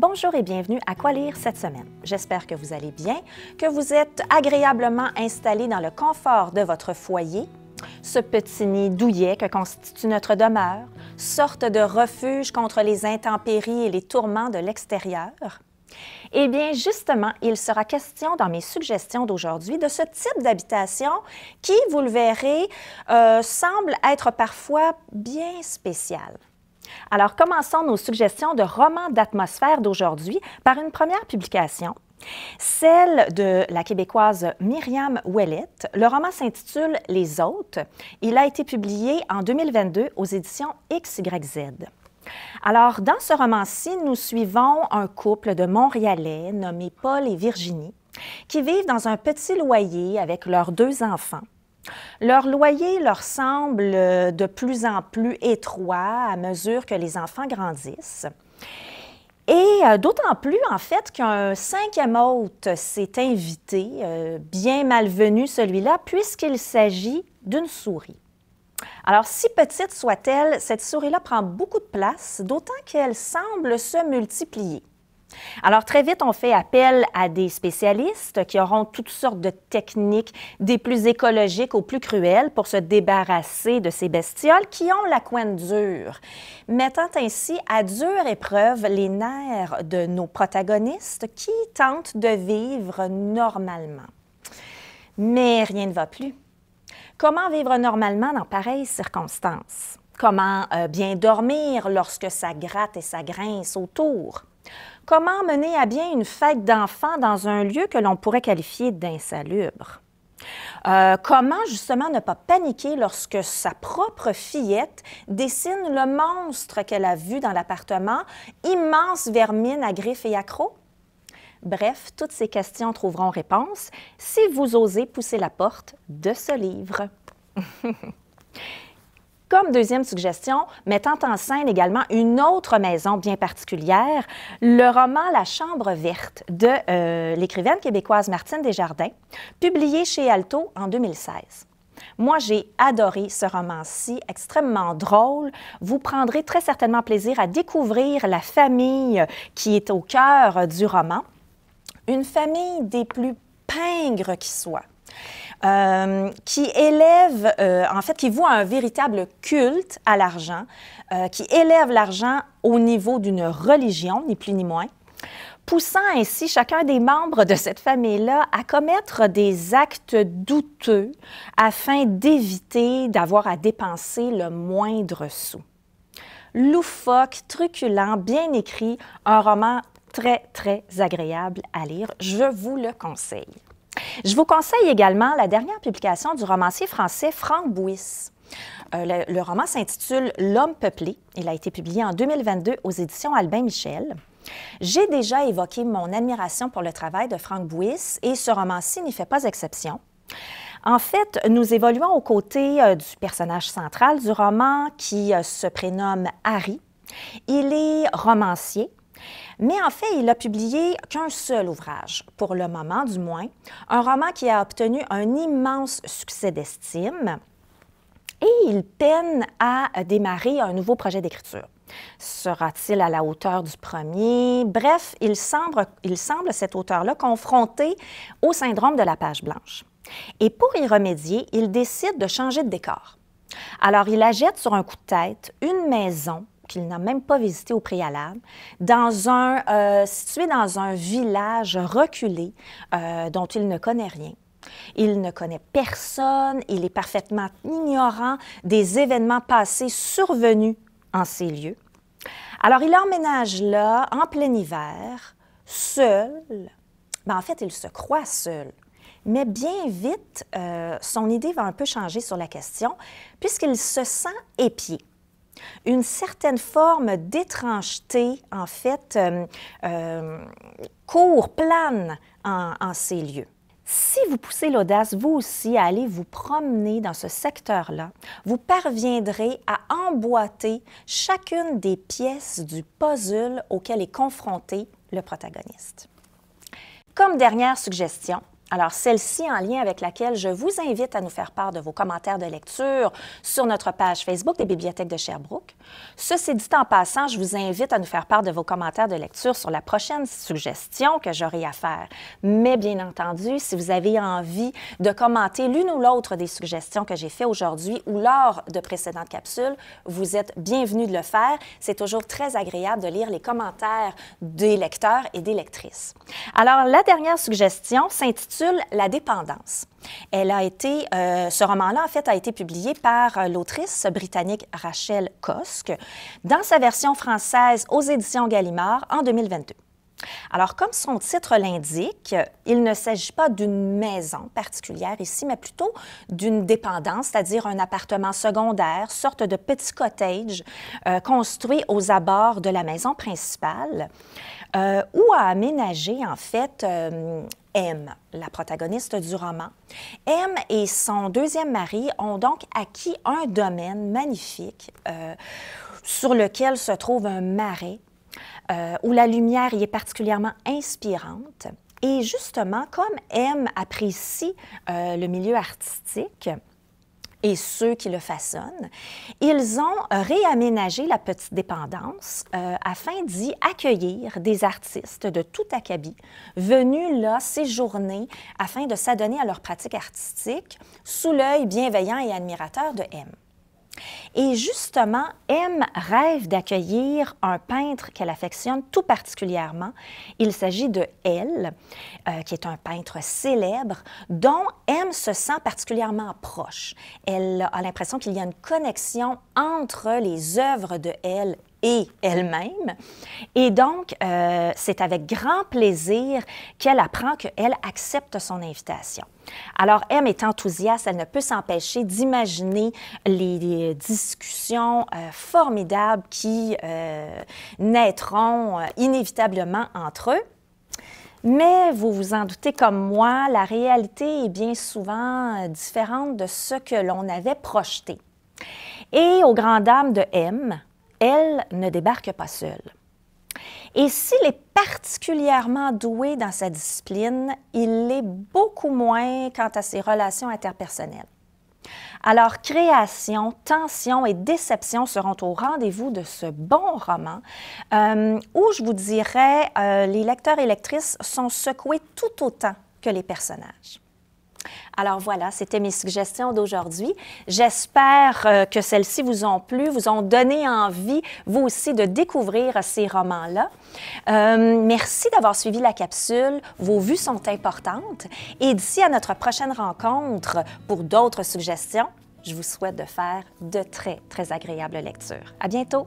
Bonjour et bienvenue à Quoi lire cette semaine. J'espère que vous allez bien, que vous êtes agréablement installé dans le confort de votre foyer, ce petit nid douillet que constitue notre demeure, sorte de refuge contre les intempéries et les tourments de l'extérieur. Eh bien, justement, il sera question dans mes suggestions d'aujourd'hui de ce type d'habitation qui, vous le verrez, euh, semble être parfois bien spécial. Alors commençons nos suggestions de romans d'atmosphère d'aujourd'hui par une première publication celle de la québécoise Myriam Ouellet. Le roman s'intitule Les Hôtes. Il a été publié en 2022 aux éditions XYZ. Alors, dans ce roman-ci, nous suivons un couple de Montréalais nommés Paul et Virginie qui vivent dans un petit loyer avec leurs deux enfants. Leur loyer leur semble euh, de plus en plus étroit à mesure que les enfants grandissent. Et euh, d'autant plus, en fait, qu'un cinquième hôte s'est invité, euh, bien malvenu celui-là, puisqu'il s'agit d'une souris. Alors, si petite soit-elle, cette souris-là prend beaucoup de place, d'autant qu'elle semble se multiplier. Alors très vite, on fait appel à des spécialistes qui auront toutes sortes de techniques, des plus écologiques aux plus cruelles, pour se débarrasser de ces bestioles qui ont la coine dure, mettant ainsi à dure épreuve les nerfs de nos protagonistes qui tentent de vivre normalement. Mais rien ne va plus. Comment vivre normalement dans pareilles circonstances? Comment euh, bien dormir lorsque ça gratte et ça grince autour? Comment mener à bien une fête d'enfants dans un lieu que l'on pourrait qualifier d'insalubre? Euh, comment justement ne pas paniquer lorsque sa propre fillette dessine le monstre qu'elle a vu dans l'appartement, immense vermine à griffes et à crocs? Bref, toutes ces questions trouveront réponse si vous osez pousser la porte de ce livre. Comme deuxième suggestion, mettant en scène également une autre maison bien particulière, le roman La Chambre verte de euh, l'écrivaine québécoise Martine Desjardins, publié chez Alto en 2016. Moi, j'ai adoré ce roman-ci, extrêmement drôle. Vous prendrez très certainement plaisir à découvrir la famille qui est au cœur du roman. Une famille des plus pingres qui soit. Euh, qui élève, euh, en fait, qui voit un véritable culte à l'argent, euh, qui élève l'argent au niveau d'une religion, ni plus ni moins poussant ainsi chacun des membres de cette famille-là à commettre des actes douteux afin d'éviter d'avoir à dépenser le moindre sou. Loufoque, truculent, bien écrit, un roman très, très agréable à lire. Je vous le conseille. Je vous conseille également la dernière publication du romancier français Franck Bouis. Euh, le, roman s'intitule L'homme peuplé. Il a été publié en 2022 aux éditions Albin Michel. J'ai déjà évoqué mon admiration pour le travail de Franck Bouis et ce roman-ci n'y fait pas exception. En fait, nous évoluons aux côtés euh, du personnage central du roman qui euh, se prénomme Harry. Il est romancier, mais en fait, il a publié qu'un seul ouvrage, pour le moment du moins, un roman qui a obtenu un immense succès d'estime et il peine à démarrer un nouveau projet d'écriture. Sera-t-il à la hauteur du premier? Bref, il semble, il cet auteur-là confronté au syndrome de la page blanche. Et pour y remédier, il décide de changer de décor. Alors, il jette sur un coup de tête une maison qu'il n'a même pas visité au préalable, dans un, euh, situé dans un village reculé euh, dont il ne connaît rien. Il ne connaît personne, il est parfaitement ignorant des événements passés survenus en ces lieux. Alors il emménage là, en plein hiver, seul. Ben, en fait, il se croit seul. Mais bien vite, euh, son idée va un peu changer sur la question, puisqu'il se sent épié une certaine forme d'étrangeté, en fait, euh, euh, court, plane en, en ces lieux. Si vous poussez l'audace, vous aussi, à aller vous promener dans ce secteur-là, vous parviendrez à emboîter chacune des pièces du puzzle auquel est confronté le protagoniste. Comme dernière suggestion, alors, celle-ci en lien avec laquelle je vous invite à nous faire part de vos commentaires de lecture sur notre page Facebook des Bibliothèques de Sherbrooke. Ceci dit en passant, je vous invite à nous faire part de vos commentaires de lecture sur la prochaine suggestion que j'aurai à faire. Mais bien entendu, si vous avez envie de commenter l'une ou l'autre des suggestions que j'ai faites aujourd'hui ou lors de précédentes capsules, vous êtes bienvenue de le faire. C'est toujours très agréable de lire les commentaires des lecteurs et des lectrices. Alors, la dernière suggestion s'intitule la dépendance. Elle a été, euh, ce roman-là, en fait, a été publié par euh, l'autrice britannique Rachel Kosk dans sa version française aux éditions Gallimard en 2022. Alors, comme son titre l'indique, il ne s'agit pas d'une maison particulière ici, mais plutôt d'une dépendance, c'est-à-dire un appartement secondaire, sorte de petit cottage euh, construit aux abords de la maison principale, euh, où a aménagé en fait M, la protagoniste du roman. M et son deuxième mari ont donc acquis un domaine magnifique euh, sur lequel se trouve un marais euh, où la lumière y est particulièrement inspirante. Et justement, comme M apprécie euh, le milieu artistique, et ceux qui le façonnent, ils ont réaménagé la petite dépendance euh, afin d'y accueillir des artistes de tout acabit venus là séjourner afin de s'adonner à leur pratique artistique sous l'œil bienveillant et admirateur de M. Et justement, M rêve d'accueillir un peintre qu'elle affectionne tout particulièrement. Il s'agit de L, euh, qui est un peintre célèbre dont M se sent particulièrement proche. Elle a l'impression qu'il y a une connexion entre les œuvres de Elle et elle-même. Et donc, euh, c'est avec grand plaisir qu'elle apprend qu'elle accepte son invitation. Alors, M est enthousiaste, elle ne peut s'empêcher d'imaginer les, discussions euh, formidables qui euh, naîtront inévitablement entre eux. Mais vous vous en doutez comme moi, la réalité est bien souvent différente de ce que l'on avait projeté. Et aux grandes dames de M, elle ne débarque pas seule. Et s'il est particulièrement doué dans sa discipline, il l'est beaucoup moins quant à ses relations interpersonnelles. Alors, création, tension et déception seront au rendez-vous de ce bon roman euh, où, je vous dirais, euh, les lecteurs et lectrices sont secoués tout autant que les personnages. Alors voilà, c'était mes suggestions d'aujourd'hui. J'espère euh, que celles-ci vous ont plu, vous ont donné envie, vous aussi, de découvrir ces romans-là. Euh, merci d'avoir suivi la capsule. Vos vues sont importantes. Et d'ici à notre prochaine rencontre pour d'autres suggestions, je vous souhaite de faire de très, très agréables lectures. À bientôt!